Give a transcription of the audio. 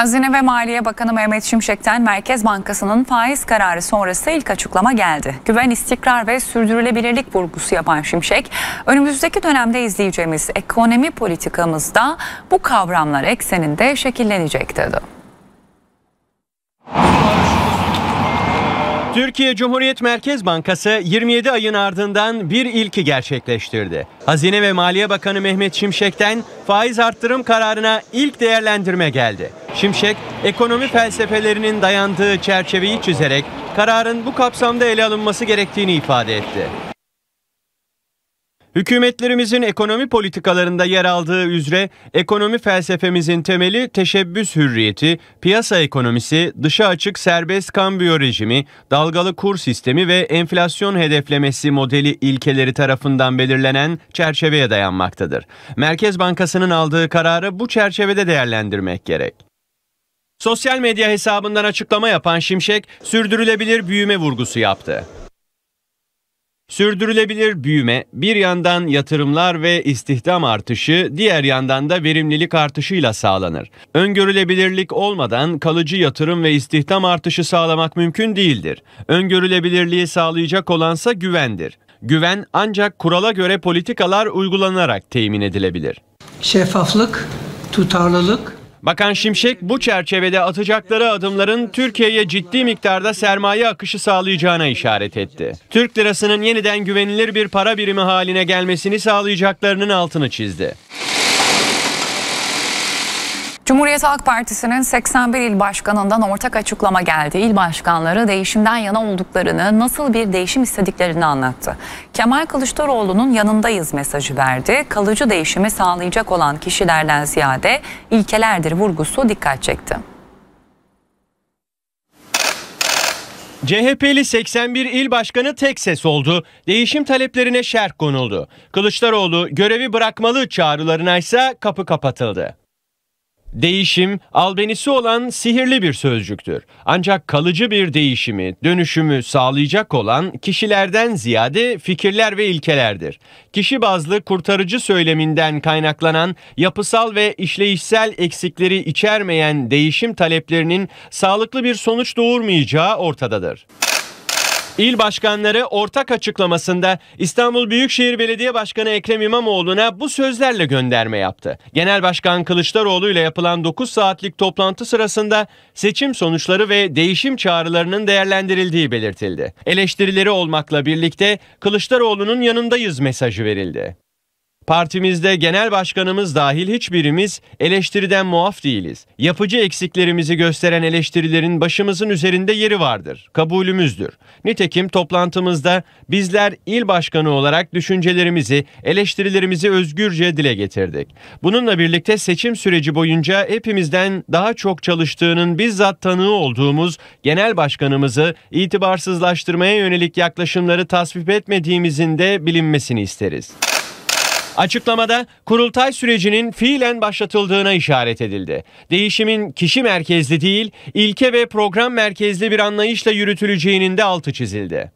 Hazine ve Maliye Bakanı Mehmet Şimşek'ten Merkez Bankası'nın faiz kararı sonrası ilk açıklama geldi. Güven, istikrar ve sürdürülebilirlik vurgusu yapan Şimşek, önümüzdeki dönemde izleyeceğimiz ekonomi politikamızda bu kavramlar ekseninde şekillenecek dedi. Türkiye Cumhuriyet Merkez Bankası 27 ayın ardından bir ilki gerçekleştirdi. Hazine ve Maliye Bakanı Mehmet Şimşek'ten faiz arttırım kararına ilk değerlendirme geldi. Şimşek, ekonomi felsefelerinin dayandığı çerçeveyi çizerek kararın bu kapsamda ele alınması gerektiğini ifade etti. Hükümetlerimizin ekonomi politikalarında yer aldığı üzere ekonomi felsefemizin temeli teşebbüs hürriyeti, piyasa ekonomisi, dışa açık serbest kambiyo rejimi, dalgalı kur sistemi ve enflasyon hedeflemesi modeli ilkeleri tarafından belirlenen çerçeveye dayanmaktadır. Merkez Bankası'nın aldığı kararı bu çerçevede değerlendirmek gerek. Sosyal medya hesabından açıklama yapan Şimşek sürdürülebilir büyüme vurgusu yaptı. Sürdürülebilir büyüme bir yandan yatırımlar ve istihdam artışı, diğer yandan da verimlilik artışıyla sağlanır. Öngörülebilirlik olmadan kalıcı yatırım ve istihdam artışı sağlamak mümkün değildir. Öngörülebilirliği sağlayacak olansa güvendir. Güven ancak kurala göre politikalar uygulanarak temin edilebilir. Şeffaflık, tutarlılık, Bakan Şimşek bu çerçevede atacakları adımların Türkiye'ye ciddi miktarda sermaye akışı sağlayacağına işaret etti. Türk lirasının yeniden güvenilir bir para birimi haline gelmesini sağlayacaklarının altını çizdi. Cumhuriyet Halk Partisi'nin 81 il başkanından ortak açıklama geldi. İl başkanları değişimden yana olduklarını, nasıl bir değişim istediklerini anlattı. Kemal Kılıçdaroğlu'nun yanındayız mesajı verdi. Kalıcı değişimi sağlayacak olan kişilerden ziyade ilkelerdir vurgusu dikkat çekti. CHP'li 81 il başkanı tek ses oldu. Değişim taleplerine şerh konuldu. Kılıçdaroğlu görevi bırakmalı çağrılarına ise kapı kapatıldı. Değişim, albenisi olan sihirli bir sözcüktür. Ancak kalıcı bir değişimi, dönüşümü sağlayacak olan kişilerden ziyade fikirler ve ilkelerdir. Kişi bazlı kurtarıcı söyleminden kaynaklanan yapısal ve işleyişsel eksikleri içermeyen değişim taleplerinin sağlıklı bir sonuç doğurmayacağı ortadadır. İl başkanları ortak açıklamasında İstanbul Büyükşehir Belediye Başkanı Ekrem İmamoğlu'na bu sözlerle gönderme yaptı. Genel Başkan Kılıçdaroğlu ile yapılan 9 saatlik toplantı sırasında seçim sonuçları ve değişim çağrılarının değerlendirildiği belirtildi. Eleştirileri olmakla birlikte Kılıçdaroğlu'nun yanındayız mesajı verildi. Partimizde genel başkanımız dahil hiçbirimiz eleştiriden muaf değiliz. Yapıcı eksiklerimizi gösteren eleştirilerin başımızın üzerinde yeri vardır. Kabulümüzdür. Nitekim toplantımızda bizler il başkanı olarak düşüncelerimizi, eleştirilerimizi özgürce dile getirdik. Bununla birlikte seçim süreci boyunca hepimizden daha çok çalıştığının bizzat tanığı olduğumuz genel başkanımızı itibarsızlaştırmaya yönelik yaklaşımları tasvip etmediğimizin de bilinmesini isteriz. Açıklamada kurultay sürecinin fiilen başlatıldığına işaret edildi. Değişimin kişi merkezli değil, ilke ve program merkezli bir anlayışla yürütüleceğinin de altı çizildi.